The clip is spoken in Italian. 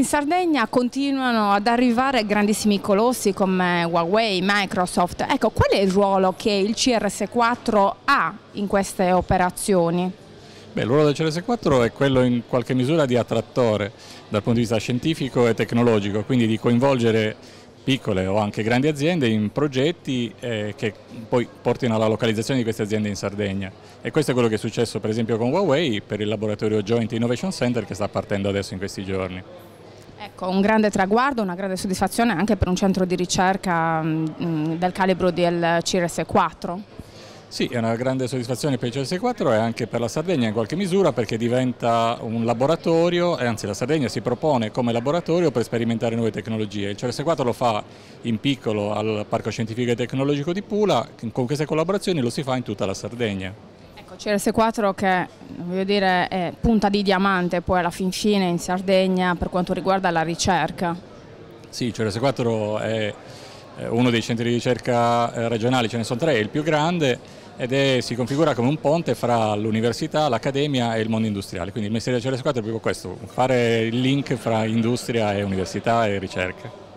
In Sardegna continuano ad arrivare grandissimi colossi come Huawei, Microsoft. Ecco, qual è il ruolo che il CRS4 ha in queste operazioni? Beh, il ruolo del CRS4 è quello in qualche misura di attrattore dal punto di vista scientifico e tecnologico, quindi di coinvolgere piccole o anche grandi aziende in progetti eh, che poi portino alla localizzazione di queste aziende in Sardegna. E questo è quello che è successo per esempio con Huawei per il laboratorio Joint Innovation Center che sta partendo adesso in questi giorni. Ecco, un grande traguardo, una grande soddisfazione anche per un centro di ricerca mh, mm, del calibro del CRS4. Sì, è una grande soddisfazione per il CRS4 e anche per la Sardegna in qualche misura perché diventa un laboratorio, anzi la Sardegna si propone come laboratorio per sperimentare nuove tecnologie. Il CRS4 lo fa in piccolo al Parco Scientifico e Tecnologico di Pula, con queste collaborazioni lo si fa in tutta la Sardegna. CRS4 ecco, che voglio dire, è punta di diamante poi alla fin fine in Sardegna per quanto riguarda la ricerca. Sì, CRS4 è uno dei centri di ricerca eh, regionali, ce ne sono tre, è il più grande ed è, si configura come un ponte fra l'università, l'accademia e il mondo industriale. Quindi il mestiere di CRS4 è proprio questo, fare il link fra industria e università e ricerca.